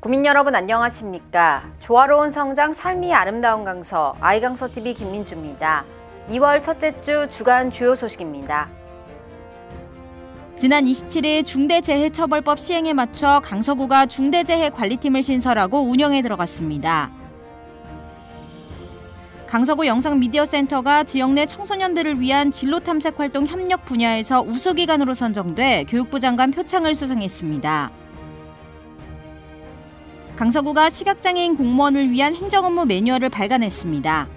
국민 여러분 안녕하십니까? 조화로운 성장 삶이 아름다운 강서 아이강서TV 김민주입니다. 2월 첫째 주 주간 주요 소식입니다. 지난 27일 중대재해처벌법 시행에 맞춰 강서구가 중대재해관리팀을 신설하고 운영에 들어갔습니다. 강서구 영상미디어센터가 지역 내 청소년들을 위한 진로 탐색 활동 협력 분야에서 우수기관으로 선정돼 교육부 장관 표창을 수상했습니다. 강서구가 시각장애인 공무원을 위한 행정 업무 매뉴얼을 발간했습니다.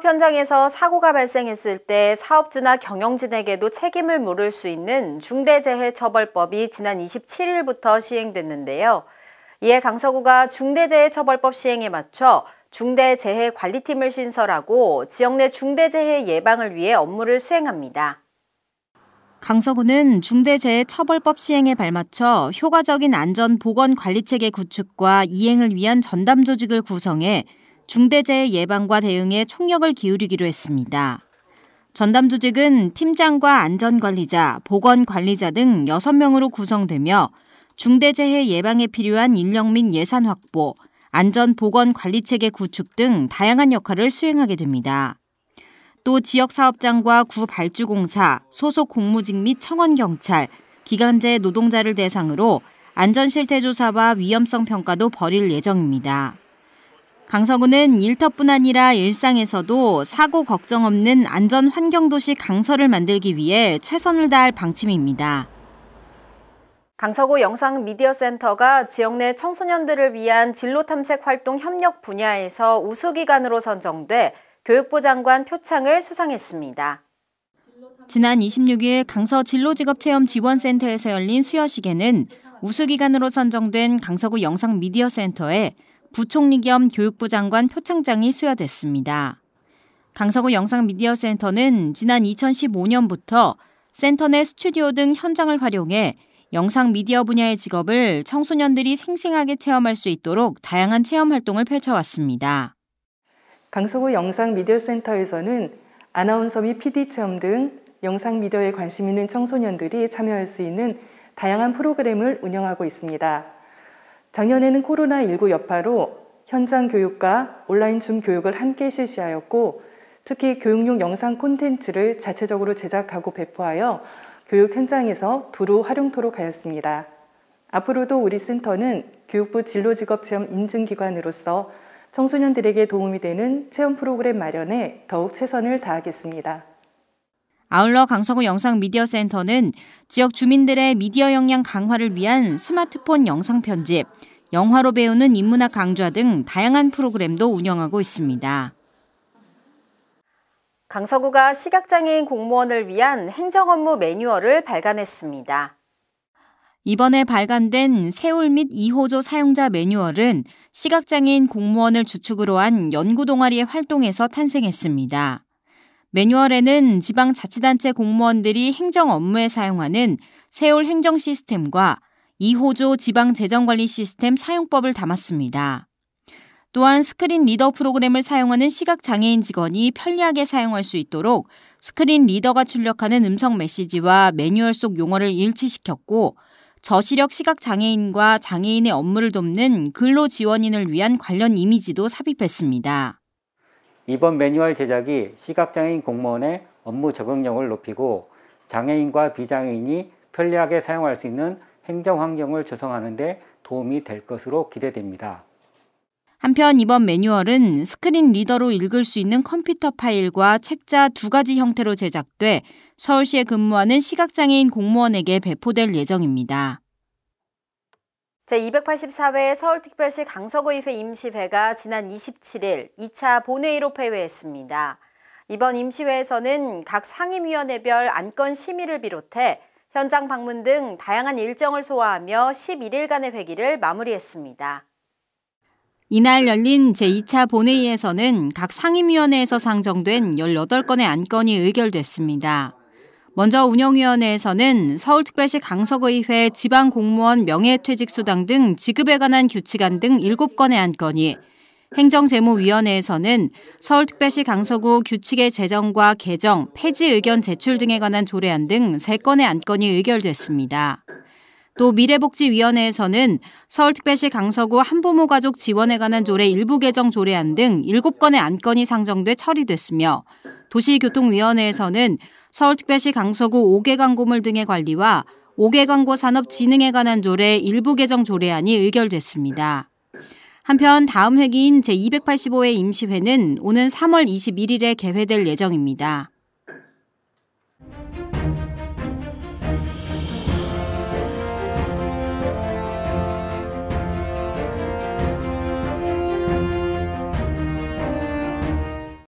사업 현장에서 사고가 발생했을 때 사업주나 경영진에게도 책임을 물을 수 있는 중대재해처벌법이 지난 27일부터 시행됐는데요. 이에 강서구가 중대재해처벌법 시행에 맞춰 중대재해관리팀을 신설하고 지역 내 중대재해 예방을 위해 업무를 수행합니다. 강서구는 중대재해처벌법 시행에 발맞춰 효과적인 안전보건관리체계 구축과 이행을 위한 전담 조직을 구성해 중대재해 예방과 대응에 총력을 기울이기로 했습니다. 전담 조직은 팀장과 안전관리자, 보건관리자 등 6명으로 구성되며 중대재해 예방에 필요한 인력 및 예산 확보, 안전보건관리체계 구축 등 다양한 역할을 수행하게 됩니다. 또 지역사업장과 구발주공사, 소속 공무직 및 청원경찰, 기간제 노동자를 대상으로 안전실태조사와 위험성 평가도 벌일 예정입니다. 강서구는 일터뿐 아니라 일상에서도 사고 걱정 없는 안전 환경도시 강서를 만들기 위해 최선을 다할 방침입니다. 강서구 영상미디어센터가 지역 내 청소년들을 위한 진로 탐색 활동 협력 분야에서 우수기관으로 선정돼 교육부 장관 표창을 수상했습니다. 지난 26일 강서 진로직업체험지원센터에서 열린 수여식에는 우수기관으로 선정된 강서구 영상미디어센터에 부총리 겸 교육부 장관 표창장이 수여됐습니다. 강서구 영상미디어센터는 지난 2015년부터 센터 내 스튜디오 등 현장을 활용해 영상 미디어 분야의 직업을 청소년들이 생생하게 체험할 수 있도록 다양한 체험 활동을 펼쳐왔습니다. 강서구 영상미디어센터에서는 아나운서 및 PD 체험 등 영상 미디어에 관심 있는 청소년들이 참여할 수 있는 다양한 프로그램을 운영하고 있습니다. 작년에는 코로나19 여파로 현장 교육과 온라인 줌 교육을 함께 실시하였고 특히 교육용 영상 콘텐츠를 자체적으로 제작하고 배포하여 교육 현장에서 두루 활용토록 하였습니다. 앞으로도 우리 센터는 교육부 진로직업체험 인증기관으로서 청소년들에게 도움이 되는 체험 프로그램 마련에 더욱 최선을 다하겠습니다. 아울러 강서구 영상미디어센터는 지역 주민들의 미디어 역량 강화를 위한 스마트폰 영상 편집, 영화로 배우는 인문학 강좌 등 다양한 프로그램도 운영하고 있습니다. 강서구가 시각장애인 공무원을 위한 행정 업무 매뉴얼을 발간했습니다. 이번에 발간된 세울 및 2호조 사용자 매뉴얼은 시각장애인 공무원을 주축으로 한 연구 동아리의 활동에서 탄생했습니다. 매뉴얼에는 지방자치단체 공무원들이 행정 업무에 사용하는 세월 행정 시스템과 2호조 지방재정관리 시스템 사용법을 담았습니다. 또한 스크린 리더 프로그램을 사용하는 시각장애인 직원이 편리하게 사용할 수 있도록 스크린 리더가 출력하는 음성 메시지와 매뉴얼 속 용어를 일치시켰고 저시력 시각장애인과 장애인의 업무를 돕는 근로지원인을 위한 관련 이미지도 삽입했습니다. 이번 매뉴얼 제작이 시각장애인 공무원의 업무 적응력을 높이고 장애인과 비장애인이 편리하게 사용할 수 있는 행정 환경을 조성하는 데 도움이 될 것으로 기대됩니다. 한편 이번 매뉴얼은 스크린 리더로 읽을 수 있는 컴퓨터 파일과 책자 두 가지 형태로 제작돼 서울시에 근무하는 시각장애인 공무원에게 배포될 예정입니다. 제284회 서울특별시 강서구의회 임시회가 지난 27일 2차 본회의로 폐회했습니다. 이번 임시회에서는 각 상임위원회별 안건 심의를 비롯해 현장 방문 등 다양한 일정을 소화하며 11일간의 회기를 마무리했습니다. 이날 열린 제2차 본회의에서는 각 상임위원회에서 상정된 18건의 안건이 의결됐습니다. 먼저 운영위원회에서는 서울특별시 강서구의회 지방공무원 명예퇴직수당 등 지급에 관한 규칙안 등 7건의 안건이 행정재무위원회에서는 서울특별시 강서구 규칙의 제정과 개정, 폐지 의견 제출 등에 관한 조례안 등 3건의 안건이 의결됐습니다. 또 미래복지위원회에서는 서울특별시 강서구 한부모 가족 지원에 관한 조례 일부 개정 조례안 등 7건의 안건이 상정돼 처리됐으며 도시교통위원회에서는 서울특별시 강서구 5개 광고물 등의 관리와 5개 광고 산업 진흥에 관한 조례 일부 개정 조례안이 의결됐습니다. 한편 다음 회기인 제285회 임시회는 오는 3월 21일에 개회될 예정입니다.